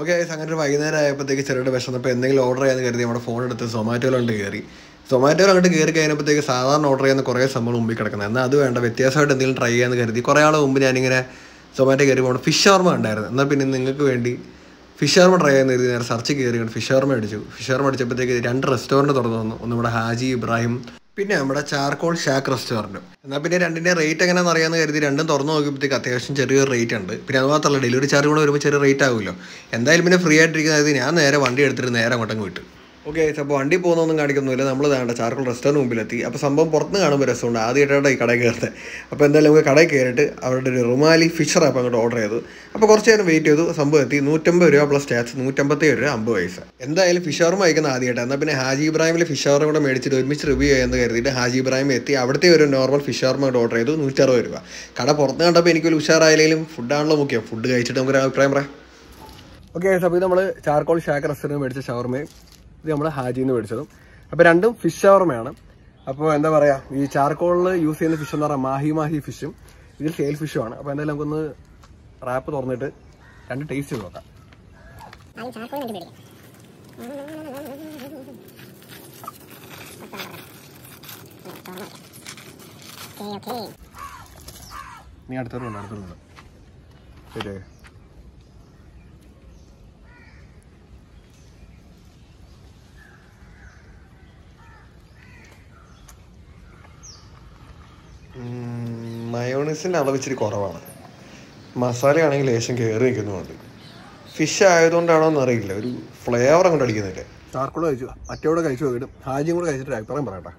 okay അങ്ങനെ ഒരു വൈകുന്നേരം ആയപ്പോഴത്തേക്ക് ചെറുകിട വിശന്നപ്പോൾ എന്തെങ്കിലും ഓർഡർ ചെയ്യാമെന്ന് കരുതി നമ്മുടെ ഫോൺ എടുത്ത് സൊമാറ്റോയിലോട്ട് കയറി സൊമാറ്റോയിൽ അങ്ങോട്ട് കയറി കഴിഞ്ഞപ്പോഴത്തേക്ക് സാധാരണ ഓർഡർ ചെയ്യുന്ന കുറേ സംഭവം മുമ്പിൽ കിടക്കുന്നത് എന്നാൽ അത് വേണ്ട വ്യത്യാസമായിട്ട് എന്തെങ്കിലും ട്രൈ ചെയ്യാമെന്ന് കരുതി കുറേ ആൾ മുമ്പ് ഞാനിങ്ങനെ സൊമാറ്റോ കയറി പോകണം ഫിഷ് ഓർമ്മ ഉണ്ടായിരുന്നു എന്നാൽ പിന്നെ നിങ്ങൾക്ക് വേണ്ടി ഫിഷ് ഓർമ്മ ട്രൈ ചെയ്യാൻ കരുതി നേരെ സർച്ച് കയറി ഫിഷ് ഓർമ്മ അടിച്ചു ഫിഷ് ഓർമ്മ അടിച്ചപ്പോഴത്തേക്ക് രണ്ട് റെസ്റ്റോറൻറ്റ് തുറന്നു വന്നു ഒന്ന് നമ്മുടെ ഹാജി ഇബ്രാഹിം പിന്നെ നമ്മുടെ ചാർക്കോൾ ഷാക്ക് റെസ്റ്റോറൻറ്റ് എന്നാൽ പിന്നെ രണ്ടിൻ്റെ റേറ്റ് എങ്ങനെയാണെന്ന് അറിയാമെന്ന് കരുതി രണ്ടും തുറന്ന് നോക്കിയപ്പോഴത്തേക്ക് അത്യാവശ്യം ചെറിയൊരു റേറ്റ് ഉണ്ട് പിന്നെ അത് മാത്രമല്ല ഡെലിവറി ചാർജ് കൂടെ വരുമ്പോൾ ചെറിയ റേറ്റ് ആകുമല്ലോ എന്തായാലും പിന്നെ ഫ്രീ ആയിട്ടിരിക്കുന്നത് ഞാൻ നേരെ വണ്ടി എടുത്തിട്ട് നേരെ അങ്ങോട്ടങ്ങ് വിട്ടു ഓക്കെ അപ്പോൾ വണ്ടി പോകുന്നൊന്നും കാണിക്കുന്നില്ല നമ്മൾ വേണ്ട ചാർക്കോൾ റെസ്റ്റോറൻറ്റ് മുമ്പിലെത്തി അപ്പോൾ സംഭവം പുറത്തുനിന്ന് കാണുമ്പോൾ രസമുണ്ട് ആദ്യമായിട്ടാണ് ഈ കടയിൽ കയറുന്നത് അപ്പോൾ എന്തായാലും നമുക്ക് കടയിൽ കയറിയിട്ട് അവരുടെ ഒരു റുമാലി ഫിഷർ അപ്പോൾ അങ്ങോട്ട് ഓർഡർ ചെയ്തു അപ്പോൾ കുറച്ച് നേരം വെയിറ്റ് ചെയ്തു സംഭവം എത്തി നൂറ്റമ്പത് രൂപ പ്ലസ് ടാക്സ് നൂറ്റമ്പത്തേഴ് രൂപ അമ്പത് പൈസ എന്തായാലും ഫിഷറും വായിക്കുന്ന ആദ്യമായിട്ട് എന്നാൽ പിന്നെ ഹാജി ഇബ്രാഹിമിലെ ഫിഷറും കൂടെ മേടിച്ചിട്ട് ഒരുമിച്ച് റിവ്യൂ എന്ന് കരുതിയിട്ട് ഹാജി ഇബ്രാഹിം എത്തി അവിടുത്തെ ഒരു നോർമൽ ഫിഷറും അങ്ങോട്ട് ഓർഡർ ചെയ്തു നൂറ്ററുപത് രൂപ കട പുറത്ത് കണ്ടപ്പോൾ ഒരു ഉഷാറായാലും ഫുഡാണല്ലോ മുഖ്യം ഫുഡ് കഴിച്ചിട്ട് നമുക്കൊരു അഭിപ്രായം പറയാം ഓക്കെ അപ്പോൾ ഇത് നമ്മൾ ചാർക്കോൾ ഷാക്ക് റെസ്റ്റോറൻറ്റ് മേടിച്ച ഷവർമയും ഇത് നമ്മൾ ഹാജിയിൽ നിന്ന് മേടിച്ചതും അപ്പോൾ രണ്ടും ഫിഷ് ഷവർമയാണ് അപ്പോൾ എന്താ പറയുക ഈ ചാർക്കോളിൽ യൂസ് ചെയ്യുന്ന ഫിഷ് എന്ന് പറഞ്ഞാൽ മാഹി മാഹി ഫിഷും ഇതിൽ സെയിൽ ആണ് അപ്പോൾ എന്തായാലും നമുക്കൊന്ന് റാപ്പ് തുറന്നിട്ട് രണ്ട് ടേസ്റ്റ് ചെയ്ത് നോക്കാം നീ അടുത്തോണ്ട് അടുത്തോണ്ട് ശരി മയോണീസിൻ്റെ അളവ് ഇച്ചിരി കുറവാണ് മസാലയാണെങ്കിൽ ലേശം കയറി നിൽക്കുന്നുണ്ട് ഫിഷ് ആയതുകൊണ്ടാണോ എന്നറിയില്ല ഒരു ഫ്ലേവർ അങ്ങോട്ട് അടിക്കുന്നില്ല ചാർക്കോള് കഴിച്ചു മറ്റോടെ കഴിച്ചു നോക്കിയിട്ട് ഹാജിയും കൂടെ കഴിച്ചിട്ട് അഭിപ്രായം പറയട്ടെ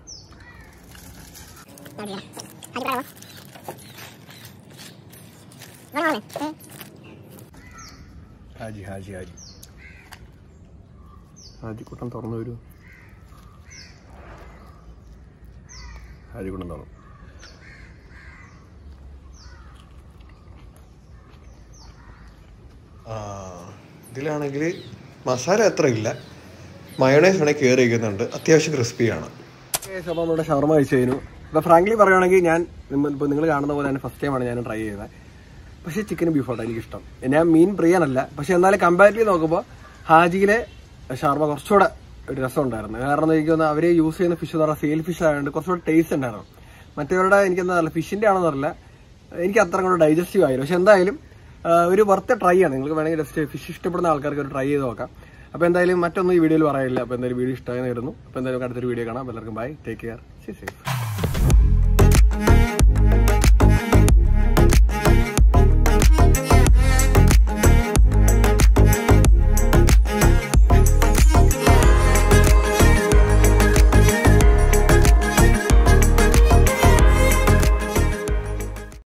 ഹാജി ഹാജി ഹാജി ഹാജിക്കുട്ടൻ തുറന്നു വരൂ ഹാജിക്കൂട്ടം തുറന്നു ഇതിലാണെങ്കിൽ മസാല അത്ര ഇല്ല മയോണൈസ് ആണെങ്കിൽ കെയർ ചെയ്യുന്നുണ്ട് അത്യാവശ്യം ക്രിസ്പിയാണ് അപ്പോൾ നമ്മുടെ ഷവർമ കഴിച്ചു കഴിഞ്ഞു അപ്പോൾ ഫ്രാങ്ക്ലി പറയുകയാണെങ്കിൽ ഞാൻ ഇപ്പോൾ നിങ്ങൾ കാണുന്ന പോലെ തന്നെ ഫസ്റ്റ് ടൈമാണ് ഞാൻ ട്രൈ ചെയ്തത് പക്ഷേ ചിക്കൻ ബീഫോട്ടോ എനിക്കിഷ്ടം ഞാൻ മീൻ പ്രിയനല്ല പക്ഷെ എന്നാലും കമ്പാരിറ്റീവ് നോക്കുമ്പോൾ ഹാജിയിലെ ഷവർമ കുറച്ചുകൂടെ ഒരു രസം ഉണ്ടായിരുന്നു കാരണം എന്താ തോന്നുന്നു അവർ യൂസ് ചെയ്യുന്ന ഫിഷ് എന്ന് പറഞ്ഞാൽ സെയിൽ ഫിഷ് ആയതുകൊണ്ട് കുറച്ചുകൂടെ ടേസ്റ്റ് ഉണ്ടായിരുന്നു മറ്റവരുടെ എനിക്കെന്താ പറയുക ഫിഷിൻ്റെ ആണെന്നറിയില്ല എനിക്ക് അത്ര കൂടെ ഡൈജസ്റ്റീവ് ആയില്ല പക്ഷെ എന്തായാലും ഒരു വർത്ത് ട്രൈ ആണ് നിങ്ങൾക്ക് വേണമെങ്കിൽ ജസ്റ്റ് ഫിഷ് ഇഷ്ടപ്പെടുന്ന ആൾക്കാർക്ക് ഒരു ട്രൈ ചെയ്ത് നോക്കാം അപ്പോൾ എന്തായാലും മറ്റൊന്നും ഈ വീഡിയോയിൽ പറയില്ല അപ്പോൾ എന്തായാലും വീഡിയോ ഇഷ്ടമായിരുന്നു അപ്പോൾ എന്തായാലും അടുത്തൊരു വീഡിയോ കാണാം എല്ലാവർക്കും bye take care see safe